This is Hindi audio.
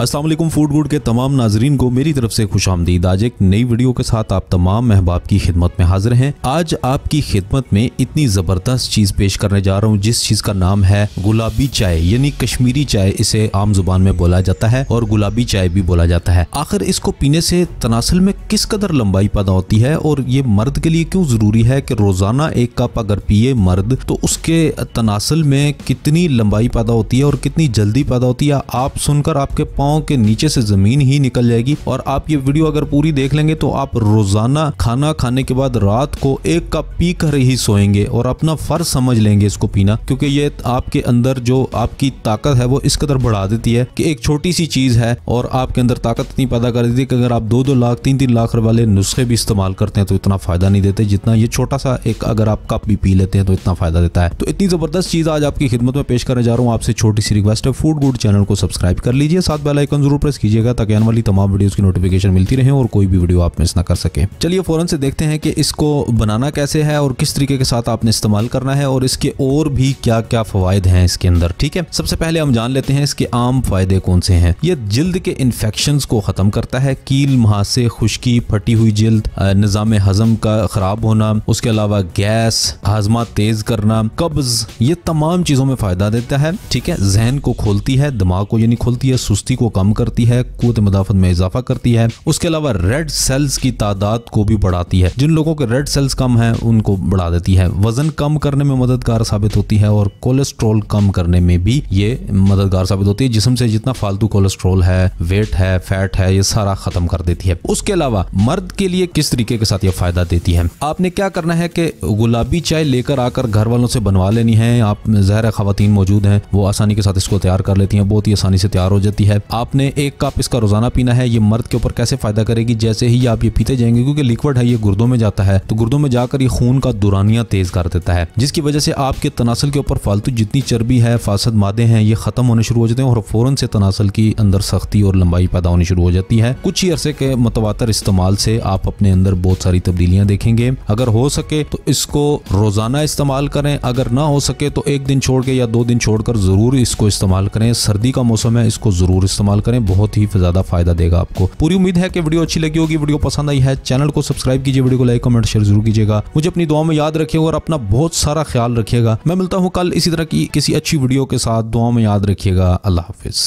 असलम फूड गुड के तमाम नाजरीन को मेरी तरफ से खुश आमदीद आज एक नई वीडियो के साथ आप तमाम महबाब की खिदमत में हाजिर हैं आज आपकी खिदमत में इतनी ज़बरदस्त चीज़ पेश करने जा रहा हूँ जिस चीज़ का नाम है गुलाबी चाय यानी कश्मीरी चाय इसे आम जुबान में बोला जाता है और गुलाबी चाय भी बोला जाता है आखिर इसको पीने से तनासल में किस कदर लंबाई पैदा होती है और ये मर्द के लिए क्यों ज़रूरी है कि रोज़ाना एक कप अगर पिए मर्द तो उसके तनासल में कितनी लंबाई पैदा होती है और कितनी जल्दी पैदा होती है आप सुनकर आपके पाओ के नीचे से ज़मीन ही निकल जाएगी और आप ये वीडियो अगर पूरी देख लेंगे तो आप रोज़ाना खाना खाने के बाद रात को एक कप पी कर ही सोएंगे और अपना फ़र्ज समझ लेंगे इसको पीना क्योंकि ये आपके अंदर जो आपकी ताकत है वो इस कदर बढ़ा देती है कि एक छोटी सी चीज़ है और आपके अंदर ताकत इतनी पैदा कर देती है कि अगर आप दो दो लाख तीन तीन लाख वाले नुस्खे भी इस्तेमाल करते हैं तो इतना फ़ायदा नहीं देते जितना ये छोटा सा एक अगर आप कप भी पी लेते हैं तो इतना फ़ायदा देता है तो इतनी ज़बरदस्त चीज़ आज आपकी खिदमत में पेश करने जा रहा हूँ आपसे छोटी सी रिक्वेस्ट है फूड गुड चैनल को सब्सक्राइब कर लीजिए साथ बेल आइकन जरूर प्रेस कीजिएगा ताकि आने वाली तमाम वीडियोस की नोटिफिकेशन मिलती रहे और कोई भी वीडियो आप मिस ना कर सके चलिए फ़ौरन से देखते हैं कि इसको बनाना कैसे है और किस तरीके के साथ आपने इस्तेमाल करना है और इसके और भी क्या क्या फायदे हैं इसके अंदर ठीक है सबसे पहले हम जान लेते हैं इसके आम फायदे कौन से हैं यह जल्द के इन्फेक्शन को ख़त्म करता है कील मुहासे खुश्की फटी हुई जल्द निज़ाम हजम का ख़राब होना उसके अलावा गैस हाजमा तेज़ करना कब्ज़ ये तमाम चीज़ों में फ़ायदा देता है ठीक है जहन को खोलती है दिमाग को यानी खोलती है सुस्ती को कम करती है कुत मुदाफत में इजाफा करती है उसके अलावा रेड सेल्स की तादाद को भी बढ़ाती है जिन लोगों के रेड सेल्स कम हैं उनको बढ़ा देती है वजन कम करने में मददगार साबित होती है और कोलेस्ट्रोल कम करने में भी ये मददगार साबित होती है जिसम से जितना फालतू कोलेस्ट्रोल है वेट है फैट है ये सारा खत्म कर देती है उसके अलावा मर्द के लिए किस तरीके के साथ ये फायदा देती है आपने क्या करना है कि गुलाबी चाय लेकर आकर घर वालों से बनवा लेनी है आप जहर खातन मौजूद हैं वो आसानी के साथ इसको तैयार कर लेती हैं बहुत ही आसानी से तैयार हो जाती है आपने एक कप इसका रोज़ाना पीना है ये मर्द के ऊपर कैसे फ़ायदा करेगी जैसे ही आप ये पीते जाएंगे क्योंकि लिक्विड है ये गुर्दों में जाता है तो गुर्दों में जाकर ये खून का दुरानिया तेज़ कर देता है जिसकी वजह से आपके तनासल के ऊपर फालतू जितनी चर्बी है फासद मादे हैं ये ख़त्म होने शुरू हो जाते हैं और फ़ौरन से तनासल की अंदर सख्ती और लंबाई पैदा होनी शुरू हो जाती है कुछ ही अरसे के मतवातर इस्तेमाल से आप अपने अंदर बहुत सारी तब्दीलियां देखेंगे अगर हो सके तो इसको रोज़ाना इस्तेमाल करें अगर ना हो सके तो एक दिन छोड़ के या दो दिन छोड़कर ज़रूर इसको इस्तेमाल करें सर्दी का मौसम है इसको ज़रूर इस्तेमाल इस्तेमाल करें बहुत ही ज़्यादा फायदा देगा आपको पूरी उम्मीद है कि वीडियो अच्छी लगी होगी वीडियो पसंद आई है चैनल को सब्सक्राइब कीजिए वीडियो को लाइक कमेंट शेयर जरूर कीजिएगा मुझे अपनी दुआ में याद रखिएगा और अपना बहुत सारा ख्याल रखिएगा मैं मिलता हूँ कल इसी तरह की किसी अच्छी वीडियो के साथ दुआ में याद रखिएगा अल्लाह हाफिज़